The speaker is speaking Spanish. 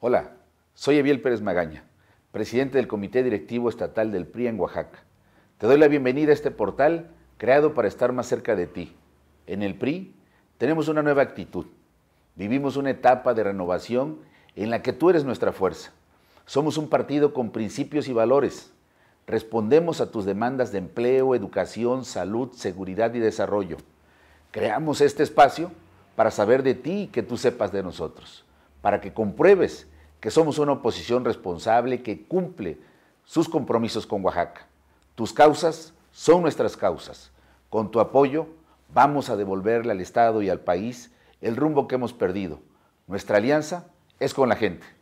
Hola, soy Eviel Pérez Magaña, presidente del Comité Directivo Estatal del PRI en Oaxaca. Te doy la bienvenida a este portal creado para estar más cerca de ti. En el PRI tenemos una nueva actitud. Vivimos una etapa de renovación en la que tú eres nuestra fuerza. Somos un partido con principios y valores. Respondemos a tus demandas de empleo, educación, salud, seguridad y desarrollo. Creamos este espacio para saber de ti y que tú sepas de nosotros para que compruebes que somos una oposición responsable que cumple sus compromisos con Oaxaca. Tus causas son nuestras causas. Con tu apoyo vamos a devolverle al Estado y al país el rumbo que hemos perdido. Nuestra alianza es con la gente.